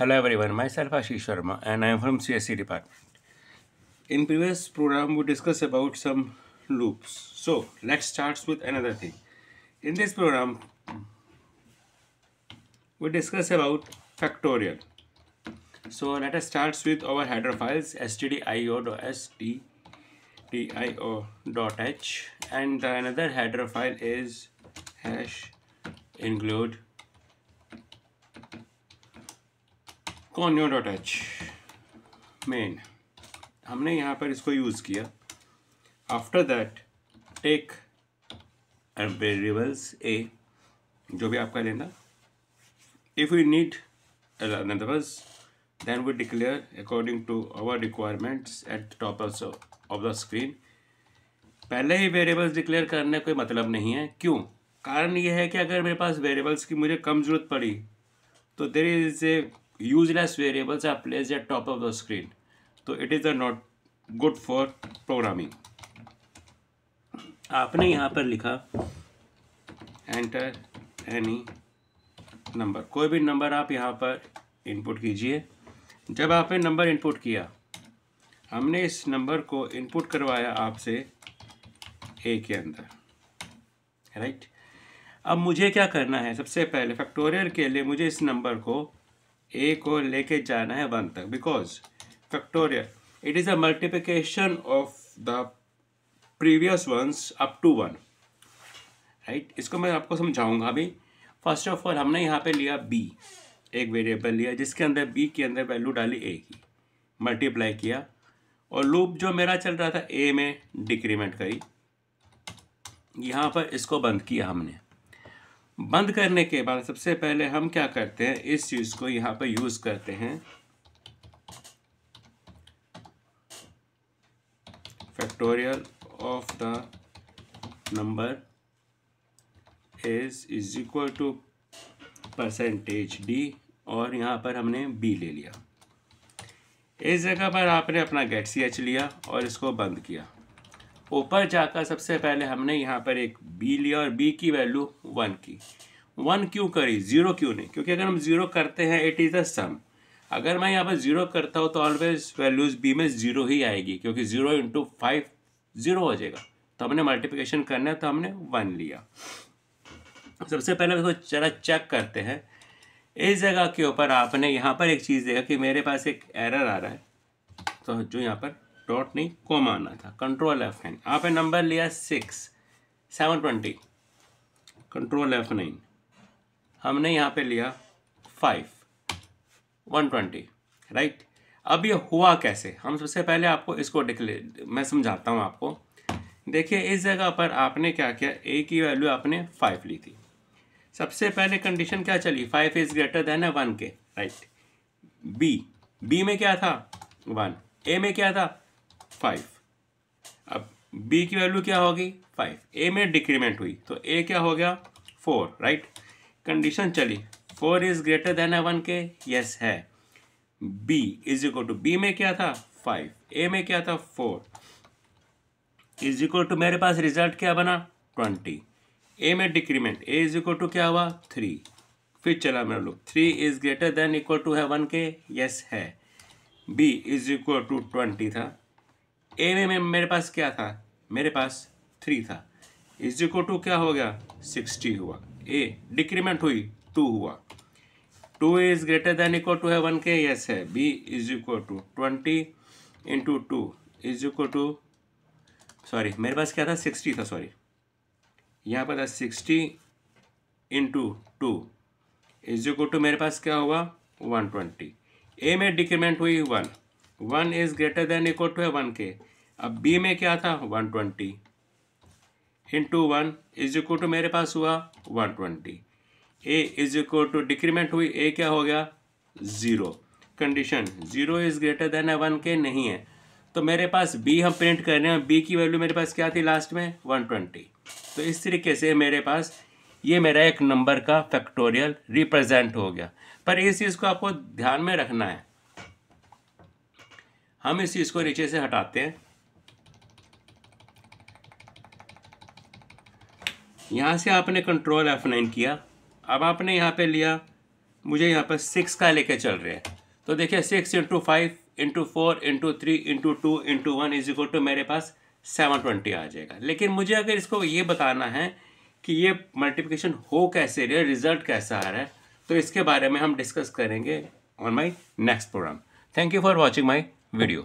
Hello everyone, myself Ashish Sharma and I am from CSC department. In previous program we discussed about some loops. So let's start with another thing. In this program we discuss about factorial. So let us start with our header files stdio.stdio.h and another header file is hash include conio dot h main हमने यहाँ पर इसको use किया after that take variables a जो भी आपका लेना if you need otherwise then we declare according to our requirements at top of the screen पहले ही वेरिएबल्स डिक्लेयर करने कोई मतलब नहीं है क्यों कारण यह है कि अगर मेरे पास वेरिएबल्स की मुझे कम ज़रूरत पड़ी तो there is a useless variables are placed at top of the screen. So it is not good for programming. आपने यहाँ पर लिखा एंटर एनी नंबर कोई भी नंबर आप यहाँ पर इनपुट कीजिए जब आपने नंबर इनपुट किया हमने इस नंबर को इनपुट करवाया आपसे ए के अंदर राइट अब मुझे क्या करना है सबसे पहले फैक्टोरियल के लिए मुझे इस नंबर को ए को लेके जाना है वन तक because factorial it is a multiplication of the previous ones up to one right इसको मैं आपको समझाऊंगा अभी फर्स्ट ऑफ ऑल हमने यहाँ पे लिया बी एक वेरिएबल लिया जिसके अंदर बी के अंदर वैल्यू डाली ए की मल्टीप्लाई किया और लूप जो मेरा चल रहा था ए में डिक्रीमेंट करी यहाँ पर इसको बंद किया हमने बंद करने के बाद सबसे पहले हम क्या करते हैं इस चीज़ को यहाँ पर यूज़ करते हैं factorial of the number is is equal to percentage D और यहाँ पर हमने बी ले लिया इस जगह पर आपने अपना गेट सी एच लिया और इसको बंद किया ऊपर जाकर सबसे पहले हमने यहाँ पर एक बी लिया और बी की वैल्यू वन की वन क्यों करी ज़ीरो क्यों नहीं क्योंकि अगर हम ज़ीरो करते हैं इट इज़ द सम अगर मैं यहाँ पर ज़ीरो करता हूँ तो ऑलवेज वैल्यूज़ बी में ज़ीरो ही आएगी क्योंकि ज़ीरो इंटू फाइव ज़ीरो हो जाएगा तो हमने मल्टीप्लिकेशन करना है तो हमने वन लिया सबसे पहले इसको जरा चेक करते हैं इस जगह के ऊपर आपने यहाँ पर एक चीज़ देखा कि मेरे पास एक एरर आ रहा है तो जो यहाँ पर डॉट नहीं कॉमा आना था कंट्रोल एफ नाइन यहाँ नंबर लिया six seven twenty control F nine हमने यहाँ पे लिया फाइव वन ट्वेंटी राइट अब ये हुआ कैसे हम सबसे पहले आपको इसको डिक्ले मैं समझाता हूँ आपको देखिए इस जगह पर आपने क्या किया ए की वैल्यू आपने फाइव ली थी सबसे पहले कंडीशन क्या चली फाइव इज़ ग्रेटर देन है वन के राइट बी बी में क्या था वन ए में क्या था फाइव अब बी की वैल्यू क्या होगी फाइव ए में डिक्रीमेंट हुई तो ए क्या हो गया फोर राइट कंडीशन चली फोर इज ग्रेटर देन है वन के यस है B is equal to B में क्या था फाइव ए में क्या था फोर इज इक्वल टू मेरे पास रिजल्ट क्या बना ट्वेंटी ए में decrement A is equal to क्या हुआ थ्री फिर चला मेरा लोग three is greater than equal to है वन के यस है B is equal to twenty था ए में, मेरे पास क्या था मेरे पास थ्री था इज इक्वल टू क्या हो गया सिक्सटी हुआ ए डिक्रीमेंट हुई टू हुआ two is greater than equal to है वन के यस है B is equal to twenty into two is equal to sorry मेरे पास क्या था सिक्सटी था सॉरी यहाँ पर था sixty into two is equal to मेरे पास क्या हुआ वन ट्वेंटी ए में डिक्रीमेंट हुई one one is greater than equal to है वन के अब बी में क्या था one twenty into one is equal to मेरे पास हुआ one twenty A is equal to decrement हुई ए क्या हो गया zero condition zero is greater than है वन के नहीं है तो मेरे पास बी हम प्रिंट कर रहे हैं बी की वैल्यू मेरे पास क्या थी लास्ट में वन ट्वेंटी तो इस तरीके से मेरे पास ये मेरा एक नंबर का फैक्टोरियल रिप्रेजेंट हो गया पर इस चीज़ को आपको ध्यान में रखना है हम इस चीज़ को नीचे से हटाते हैं यहाँ से आपने कंट्रोल एफ नाइन किया अब आपने यहाँ पे लिया मुझे यहाँ पर सिक्स का लेके चल रहे हैं तो देखिए six into five into four into three into two into one is equal to मेरे पास सेवन ट्वेंटी आ जाएगा लेकिन मुझे अगर इसको ये बताना है कि ये मल्टीप्लिकेशन हो कैसे रहे रिजल्ट कैसा आ रहा है तो इसके बारे में हम डिस्कस करेंगे on my next program thank you for watching my video